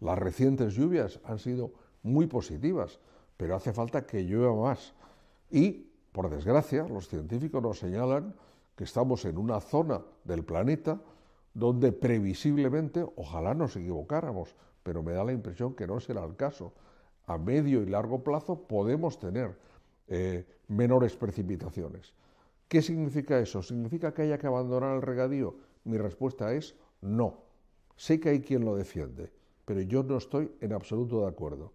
Las recientes lluvias han sido muy positivas, pero hace falta que llueva más. Y, por desgracia, los científicos nos señalan que estamos en una zona del planeta donde previsiblemente, ojalá nos equivocáramos, pero me da la impresión que no será el caso. A medio y largo plazo podemos tener eh, menores precipitaciones. ¿Qué significa eso? ¿Significa que haya que abandonar el regadío? Mi respuesta es no. Sé que hay quien lo defiende pero yo no estoy en absoluto de acuerdo.